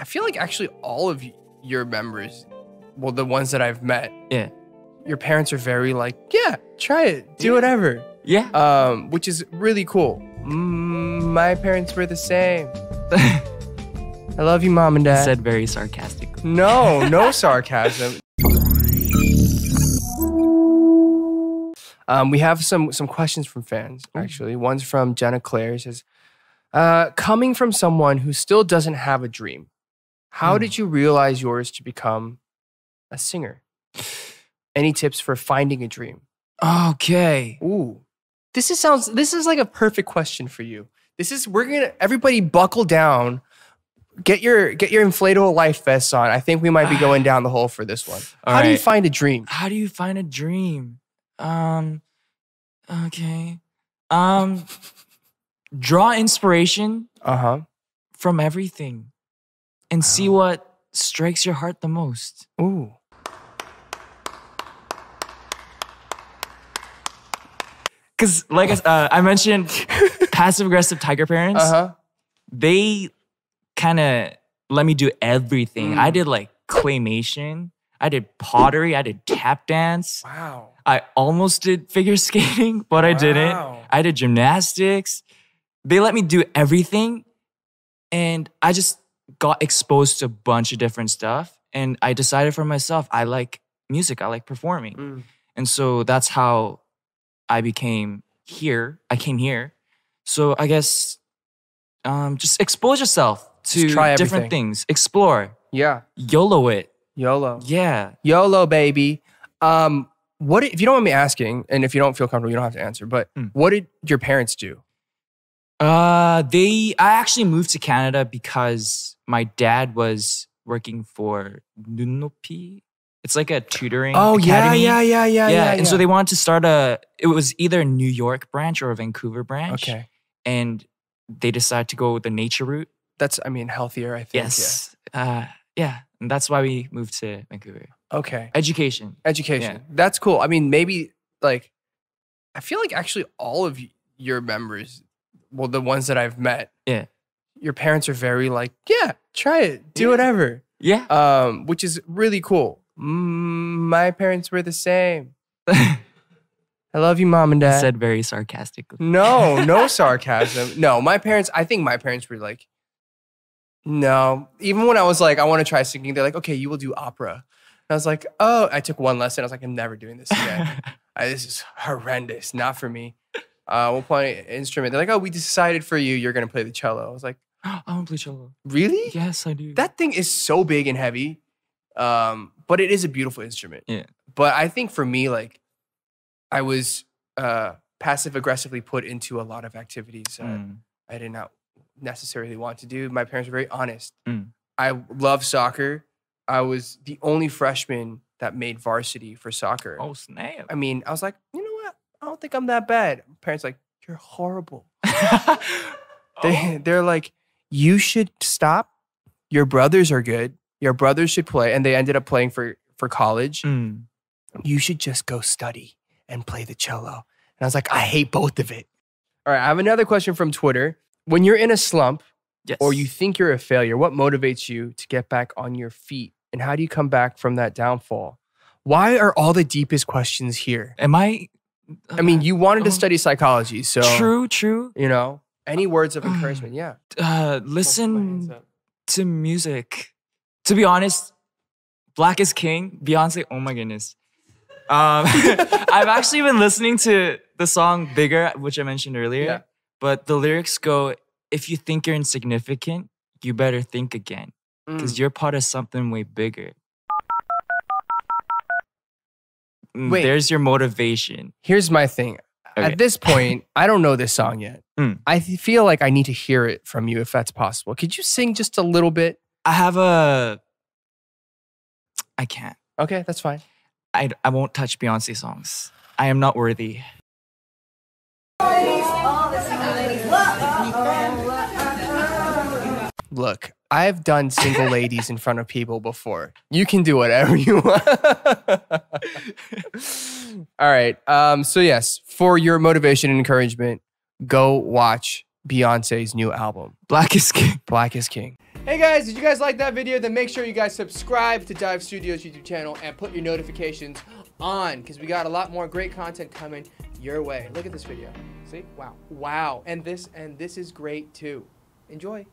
I feel like actually all of your members, well, the ones that I've met, yeah, your parents are very like, yeah, try it, do yeah. whatever, yeah, um, which is really cool. Mm, my parents were the same. I love you, mom and dad. Said very sarcastically. No, no sarcasm. Um, we have some some questions from fans actually. One's from Jenna Claire says, uh, "Coming from someone who still doesn't have a dream, how mm. did you realize yours to become a singer? Any tips for finding a dream? Okay. Ooh. This is sounds this is like a perfect question for you. This is we're going to everybody buckle down. Get your get your inflatable life vests on. I think we might be going down the hole for this one. All How right. do you find a dream? How do you find a dream? Um okay. Um draw inspiration uh-huh from everything and wow. see what strikes your heart the most. Ooh. Because, like uh, I mentioned, passive aggressive tiger parents, uh -huh. they kind of let me do everything. Mm. I did like claymation, I did pottery, I did tap dance. Wow. I almost did figure skating, but I wow. didn't. I did gymnastics. They let me do everything. And I just got exposed to a bunch of different stuff and I decided for myself I like music, I like performing. Mm. And so that's how I became here. I came here. So I guess um, just expose yourself to different things. Explore. Yeah. YOLO it. YOLO. Yeah. YOLO baby. Um, what if you don't want me asking and if you don't feel comfortable you don't have to answer, but mm. what did your parents do? Uh, they I actually moved to Canada because my dad was working for Nunopi. It's like a tutoring. Oh yeah, yeah, yeah, yeah, yeah. And so they wanted to start a. It was either a New York branch or a Vancouver branch. Okay. And they decided to go the nature route. That's I mean healthier. I think. Yes. Uh, yeah, and that's why we moved to Vancouver. Okay. Education. Education. That's cool. I mean, maybe like, I feel like actually all of your members well, the ones that I've met, yeah, your parents are very like, yeah, try it, do yeah. whatever, yeah, um, which is really cool. my parents were the same. I love you, mom and dad. said very sarcastically. No, no sarcasm. no, my parents. I think my parents were like, no. Even when I was like, I want to try singing, they're like, okay, you will do opera. And I was like, oh, I took one lesson. I was like, I'm never doing this again. I, this is horrendous. Not for me uh, we'll play an instrument. They're like, oh, we decided for you, you're gonna play the cello. I was like, I want to play cello. Really? Yes, I do. That thing is so big and heavy, um, but it is a beautiful instrument. Yeah. But I think for me, like, I was uh, passive aggressively put into a lot of activities mm. I did not necessarily want to do. My parents were very honest. Mm. I love soccer. I was the only freshman that made varsity for soccer. Oh snap! I mean, I was like, I don't think I'm that bad. My parents like, you're horrible. they oh. they're like, you should stop. Your brothers are good. Your brothers should play, and they ended up playing for for college. Mm. You should just go study and play the cello. And I was like, I hate both of it. All right, I have another question from Twitter. When you're in a slump yes. or you think you're a failure, what motivates you to get back on your feet? And how do you come back from that downfall? Why are all the deepest questions here? Am I I mean, you wanted to oh. study psychology, so true, true. You know, any words of uh, encouragement? Yeah. Uh, listen to music. To be honest, Black is King, Beyonce. Oh my goodness. Um, I've actually been listening to the song Bigger, which I mentioned earlier. Yeah. But the lyrics go, "If you think you're insignificant, you better think again, because mm. you're part of something way bigger." Mm, Wait. there's your motivation. Here's my thing. Okay. At this point, I don't know this song yet. Mm. I th- feel like I need to hear it from you if that's possible. Could you sing just a little bit? I have a. I can't. Okay, that's fine. I, I won't touch Beyonce songs. I am not worthy. look, I've done single ladies in front of people before. You can do whatever you want. All right. Um, so, yes, for your motivation and encouragement, go watch Beyonce's new album, Black is King. Black is King. Hey guys, did you guys like that video? Then make sure you guys subscribe to Dive Studios YouTube channel and put your notifications on because we got a lot more great content coming your way. Look at this video. See? Wow. Wow. And this and this is great too. Enjoy.